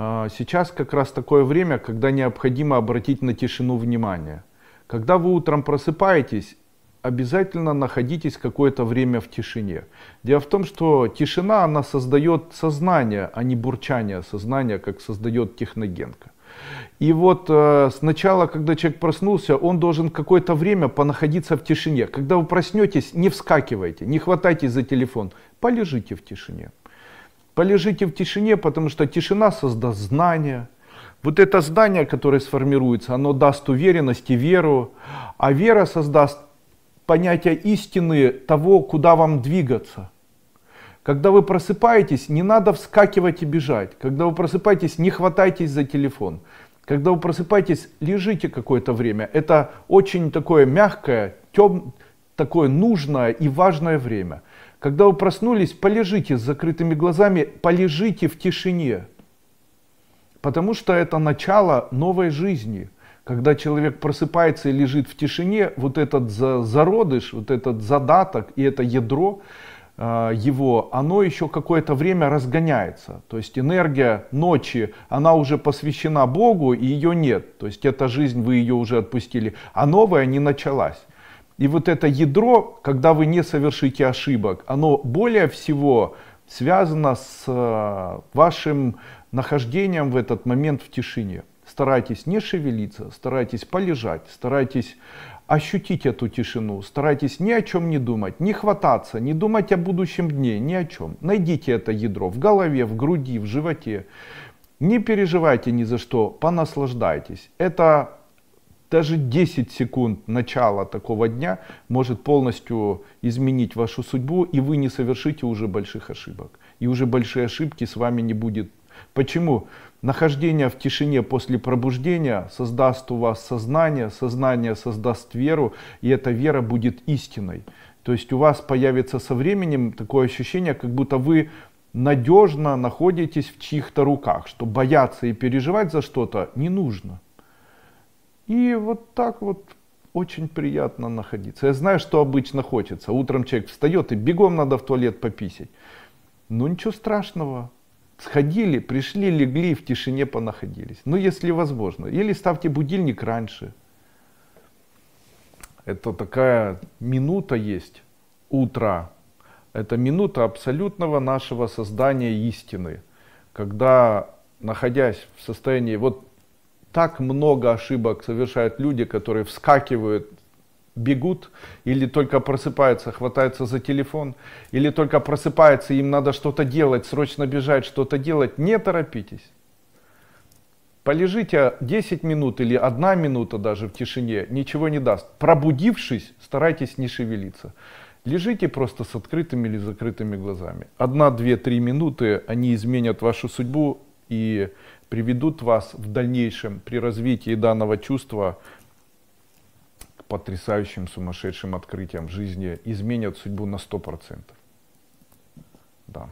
А, сейчас как раз такое время, когда необходимо обратить на тишину внимание. Когда вы утром просыпаетесь, обязательно находитесь какое-то время в тишине. Дело в том, что тишина, она создает сознание, а не бурчание сознания, как создает техногенка. И вот э, сначала, когда человек проснулся, он должен какое-то время понаходиться в тишине. Когда вы проснетесь, не вскакивайте, не хватайтесь за телефон, полежите в тишине. Полежите в тишине, потому что тишина создаст знание. Вот это знание, которое сформируется, оно даст уверенность и веру, а вера создаст понятие истины того, куда вам двигаться. Когда вы просыпаетесь, не надо вскакивать и бежать. Когда вы просыпаетесь, не хватайтесь за телефон. Когда вы просыпаетесь, лежите какое-то время. Это очень такое мягкое, тем, такое нужное и важное время. Когда вы проснулись, полежите с закрытыми глазами, полежите в тишине. Потому что это начало новой жизни. Когда человек просыпается и лежит в тишине, вот этот зародыш, вот этот задаток и это ядро э, его, оно еще какое-то время разгоняется. То есть энергия ночи, она уже посвящена Богу, и ее нет. То есть эта жизнь, вы ее уже отпустили, а новая не началась. И вот это ядро, когда вы не совершите ошибок, оно более всего связано с э, вашим нахождением в этот момент в тишине. Старайтесь не шевелиться, старайтесь полежать, старайтесь ощутить эту тишину, старайтесь ни о чем не думать, не хвататься, не думать о будущем дне, ни о чем. Найдите это ядро в голове, в груди, в животе. Не переживайте ни за что, понаслаждайтесь. Это даже 10 секунд начала такого дня может полностью изменить вашу судьбу, и вы не совершите уже больших ошибок. И уже большие ошибки с вами не будет. Почему? Нахождение в тишине после пробуждения создаст у вас сознание, сознание создаст веру, и эта вера будет истиной. То есть у вас появится со временем такое ощущение, как будто вы надежно находитесь в чьих-то руках, что бояться и переживать за что-то не нужно. И вот так вот очень приятно находиться. Я знаю, что обычно хочется. Утром человек встает и бегом надо в туалет пописать. Но ничего страшного. Сходили, пришли, легли, в тишине понаходились. Ну, если возможно. Или ставьте будильник раньше. Это такая минута есть утра. Это минута абсолютного нашего создания истины. Когда, находясь в состоянии, вот так много ошибок совершают люди, которые вскакивают, бегут, или только просыпаются, хватаются за телефон, или только просыпаются, им надо что-то делать, срочно бежать, что-то делать. Не торопитесь. Полежите 10 минут или 1 минута даже в тишине, ничего не даст. Пробудившись, старайтесь не шевелиться. Лежите просто с открытыми или закрытыми глазами. Одна, две, три минуты, они изменят вашу судьбу и приведут вас в дальнейшем при развитии данного чувства к потрясающим сумасшедшим открытиям в жизни, изменят судьбу на 100%. Да.